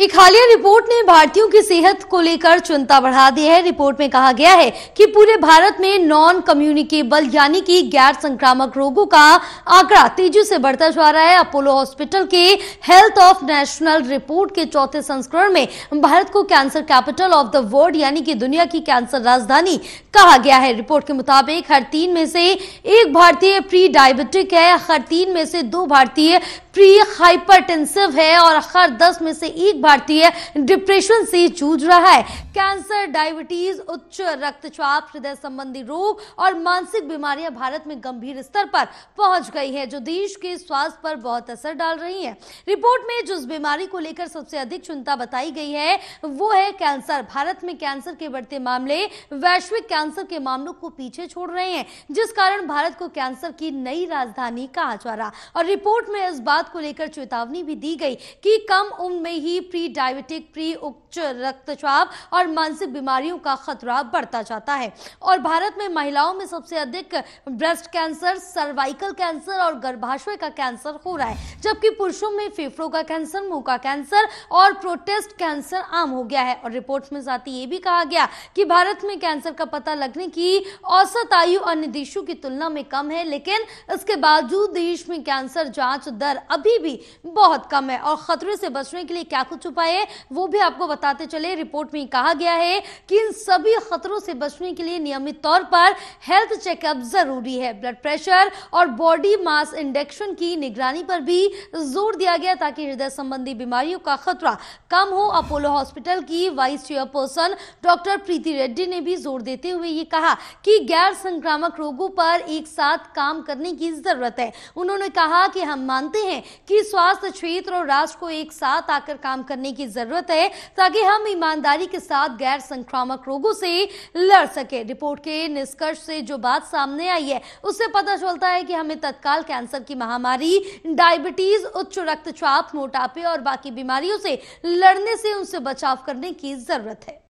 एक हालिया रिपोर्ट ने भारतीयों की सेहत को लेकर चिंता बढ़ा दी है रिपोर्ट में कहा गया है कि पूरे भारत में नॉन कम्युनिकेबल यानी कि गैर संक्रामक रोगों का आंकड़ा तेजी से बढ़ता जा रहा है अपोलो हॉस्पिटल के हेल्थ ऑफ नेशनल रिपोर्ट के चौथे संस्करण में भारत को cancer capital of the world यानी कि दुनिया की कैंसर राजधानी कहा गया है रिपोर्ट के मुताबिक हर तीन में से एक भारतीय प्री डायबिटिक है हर तीन में से दो भारतीय प्री हाइपरटेंसिव है और हर दस में से एक भारतीय डिप्रेशन से जूझ रहा है कैंसर डायबिटीज उच्च रक्तचाप हृदय संबंधी रोग और मानसिक बीमारियां भारत में गंभीर स्तर पर पहुंच गई है जो देश के स्वास्थ्य पर बहुत असर डाल रही है रिपोर्ट में जिस बीमारी को लेकर सबसे अधिक चिंता बताई गई है वो है कैंसर भारत में कैंसर के बढ़ते मामले वैश्विक कैंसर के मामलों को पीछे छोड़ रहे हैं जिस कारण भारत को कैंसर की नई राजधानी कहा जा रहा और रिपोर्ट में इस बात को लेकर चेतावनी भी दी गई कि कम उम्र में ही प्री डायबिटिक प्री उच्च रक्तचाप और मानसिक बीमारियों का खतरा बढ़ता जाता है और भारत में महिलाओं में सबसे अधिक ब्रेस्ट कैंसर सर्वाइकल कैंसर और गर्भाशय का कैंसर हो रहा है जबकि पुरुषों में फेफड़ों का कैंसर मुंह का कैंसर और प्रोटेस्ट कैंसर आम हो गया है और रिपोर्ट में साथ ही ये भी कहा गया कि भारत में कैंसर का पता लगने की औसत आयु अन्य देशों की तुलना में कम है लेकिन इसके बावजूद देश में कैंसर जांच दर अभी भी बहुत कम है और खतरे से बचने के लिए क्या कुछ छुपा है वो भी आपको बताते चले रिपोर्ट में कहा गया है कि इन सभी खतरों से बचने के लिए नियमित तौर पर हेल्थ चेकअप जरूरी है ब्लड प्रेशर और बॉडी मास इंडेक्शन की निगरानी पर भी जोर दिया गया ताकि हृदय संबंधी बीमारियों का खतरा कम हो अपोलो हॉस्पिटल की vice chairperson doctor Preeti Reddy ने भी जोर देते हुए ये कहा कि गैर संक्रामक रोगों पर एक साथ काम करने की जरूरत है उन्होंने कहा कि हम मानते हैं कि स्वास्थ्य क्षेत्र और राष्ट्र को एक साथ आकर काम करने करने की जरूरत है ताकि हम ईमानदारी के साथ गैर संक्रामक रोगों से लड़ सके रिपोर्ट के निष्कर्ष से जो बात सामने आई है उससे पता चलता है कि हमें तत्काल कैंसर की महामारी डायबिटीज उच्च रक्तचाप मोटापे और बाकी बीमारियों से लड़ने से उनसे बचाव करने की जरूरत है